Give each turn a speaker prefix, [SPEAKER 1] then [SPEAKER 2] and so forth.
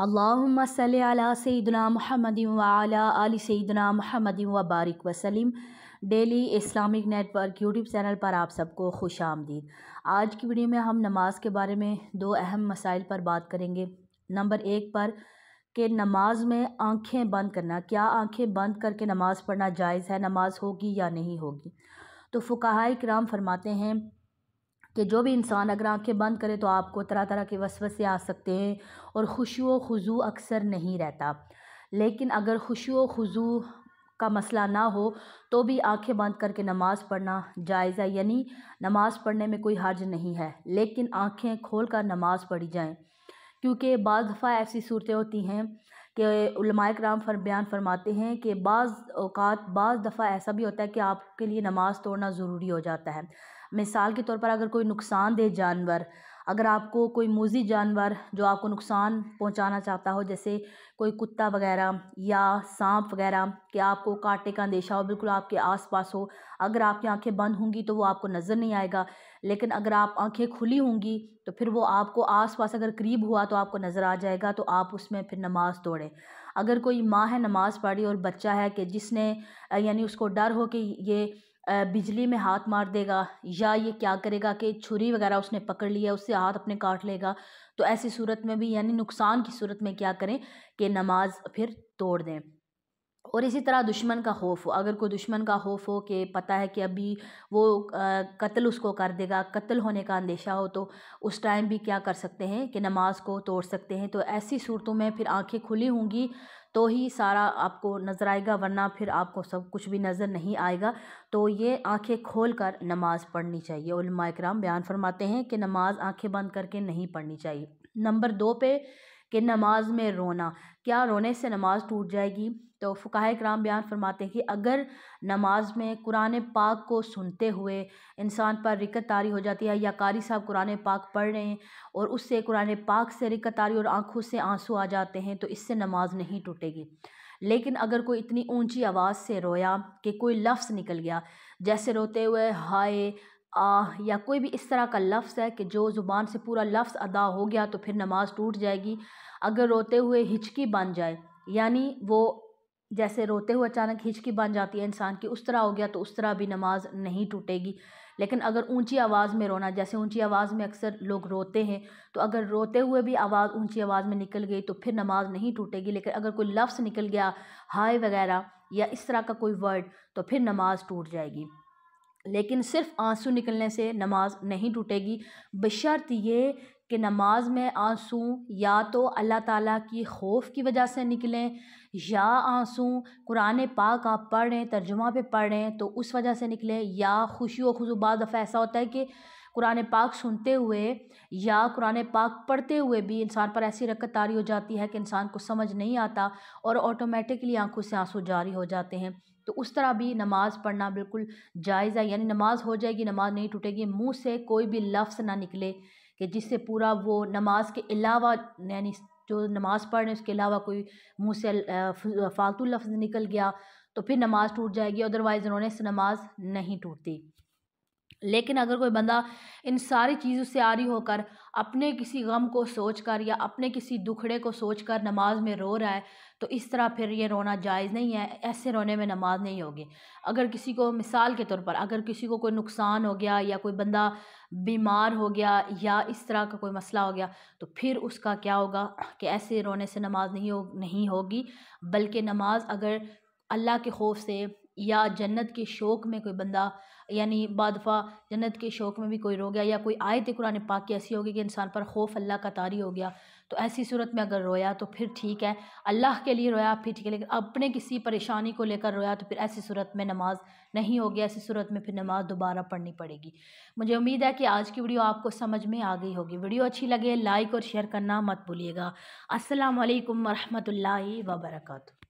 [SPEAKER 1] अल्लाम सैदना महमद आल सैदना महमद वबारक वसलम daily Islamic network YouTube channel पर आप सबको खुश आमदीद आज की वीडियो में हम नमाज के बारे में दो अहम मसाइल पर बात करेंगे नंबर एक पर कि नमाज में आंखें बंद करना क्या आंखें बंद करके नमाज़ पढ़ना जायज़ है नमाज होगी या नहीं होगी तो फ़ुकाहा कराम फरमाते हैं कि जो भी इंसान अगर आंखें बंद करे तो आपको तरह तरह के वसवसे आ सकते हैं और खुशु खुजू अक्सर नहीं रहता लेकिन अगर खुशु खुजू का मसला ना हो तो भी आंखें बंद करके नमाज़ पढ़ना जायज़ा यानी नमाज़ पढ़ने में कोई हर्ज नहीं है लेकिन आंखें खोल कर नमाज़ पढ़ी जाएँ क्योंकि बज़ दफ़ा ऐसी सूरतें होती हैं कि कराम फर बयान फरमाते हैं कि बाज़ अवकात बाज़ दफ़ा ऐसा भी होता है कि आपके लिए नमाज़ तोड़ना ज़रूरी हो जाता है मिसाल के तौर पर अगर कोई नुकसानदेह जानवर अगर आपको कोई मोजी जानवर जो आपको नुकसान पहुंचाना चाहता हो जैसे कोई कुत्ता वगैरह या सांप वगैरह कि आपको काटे का अंदेशा हो बिल्कुल आपके आसपास हो अगर आपकी आंखें बंद होंगी तो वो आपको नज़र नहीं आएगा लेकिन अगर आप आंखें खुली होंगी तो फिर वो आपको आसपास अगर करीब हुआ तो आपको नज़र आ जाएगा तो आप उसमें फिर नमाज़ तोड़ें अगर कोई माँ है नमाज़ पढ़ी और बच्चा है कि जिसने यानी उसको डर हो कि ये बिजली में हाथ मार देगा या ये क्या करेगा कि छुरी वगैरह उसने पकड़ लिया उससे हाथ अपने काट लेगा तो ऐसी सूरत में भी यानी नुकसान की सूरत में क्या करें कि नमाज फिर तोड़ दें और इसी तरह दुश्मन का खौफ हो अगर कोई दुश्मन का खौफ हो कि पता है कि अभी वो कत्ल उसको कर देगा कत्ल होने का अंदेशा हो तो उस टाइम भी क्या कर सकते हैं कि नमाज को तोड़ सकते हैं तो ऐसी सूरतों में फिर आंखें खुली होंगी तो ही सारा आपको नज़र आएगा वरना फिर आपको सब कुछ भी नज़र नहीं आएगा तो ये आंखें खोल कर नमाज़ पढ़नी चाहिए उलमा कराम बयान फरमाते हैं कि नमाज आंखें बंद करके नहीं पढ़नी चाहिए नंबर दो पे कि नमाज में रोना क्या रोने से नमाज टूट जाएगी तो फ़काह कराम बयान फरमाते हैं कि अगर नमाज में कुरान पाक को सुनते हुए इंसान पर रिकत तारी हो जाती है या कारी साहब कुरान पाक पढ़ रहे हैं और उससे कुरान पाक से रिकत तारी और आंखों से आंसू आ जाते हैं तो इससे नमाज नहीं टूटेगी लेकिन अगर कोई इतनी ऊंची आवाज़ से रोया कि कोई लफ्ज़ निकल गया जैसे रोते हुए हाय आ, या कोई भी इस तरह का लफ्ज़ है कि जो ज़ुबान से पूरा लफ्ज़ अदा हो गया तो फिर नमाज़ टूट जाएगी अगर रोते हुए हिचकी बन जाए यानी वो जैसे रोते हुए अचानक हिचकी बन जाती है इंसान की उस तरह हो गया तो उस तरह भी नमाज नहीं टूटेगी लेकिन अगर ऊंची आवाज़ में रोना जैसे ऊंची आवाज़ में अक्सर लोग रोते हैं तो अगर रोते हुए भी आवाज़ ऊंची आवाज़ में निकल गई तो फिर नमाज नहीं टूटेगी लेकिन अगर कोई लफ्ज़ निकल गया हाय वगैरह या इस तरह का कोई वर्ड तो फिर नमाज टूट जाएगी लेकिन सिर्फ आंसू निकलने से नमाज नहीं टूटेगी बशर्त ये कि नमाज में आंसू या तो अल्लाह ताला की खौफ की वजह से निकलें या आंसू कुरान पाक आप पढ़ें तर्जुमा पे पढ़ें तो उस वजह से निकलें या खुशी व खुशू बाद दफ़ा ऐसा होता है कि कुरान पाक सुनते हुए या कुरान पाक पढ़ते हुए भी इंसान पर ऐसी रकत तारी हो जाती है कि इंसान को समझ नहीं आता और ऑटोमेटिकली आंखों से आंसू जारी हो जाते हैं तो उस तरह भी नमाज़ पढ़ना बिल्कुल जायज़ है यानी नमाज़ हो जाएगी नमाज़ नहीं टूटेगी मुंह से कोई भी लफ्ज़ ना निकले कि जिससे पूरा वो नमाज के अलावा यानी जो नमाज़ पढ़ रहे हैं उसके अलावा कोई मुंह से फालतू लफ्ज़ निकल गया तो फिर नमाज़ टूट जाएगी अदरवाइज़ उन्होंने नमाज नहीं टूटती लेकिन अगर कोई बंदा इन सारी चीज़ों से आ रही होकर अपने किसी गम को सोचकर या अपने किसी दुखड़े को सोचकर नमाज में रो रहा है तो इस तरह फिर ये रोना जायज़ नहीं है ऐसे रोने में नमाज नहीं होगी अगर किसी को मिसाल के तौर पर अगर किसी को कोई नुकसान हो गया या कोई बंदा बीमार हो गया या इस तरह का कोई मसला हो गया तो फिर उसका क्या होगा कि ऐसे रोने से नमाज नहीं हो नहीं होगी बल्कि नमाज अगर अल्लाह के खौफ से या जन्नत के शौक़ में कोई बंदा यानी बादफ़ा जन्नत के शौक़ में भी कोई रो गया या कोई आयत कुरान पाक की ऐसी होगी कि इंसान पर खौफ अल्लाह का तारी हो गया तो ऐसी सूरत में अगर रोया तो फिर ठीक है अल्लाह के लिए रोया फिर ठीक है लेकिन अपने किसी परेशानी को लेकर रोया तो फिर ऐसी सूरत में नमाज नहीं होगी ऐसी सूरत में फिर नमाज दोबारा पढ़नी पड़ेगी मुझे उम्मीद है कि आज की वीडियो आपको समझ में आ गई होगी वीडियो अच्छी लगे लाइक और शेयर करना मत भूलिएगा असलकम वरहमल वर्का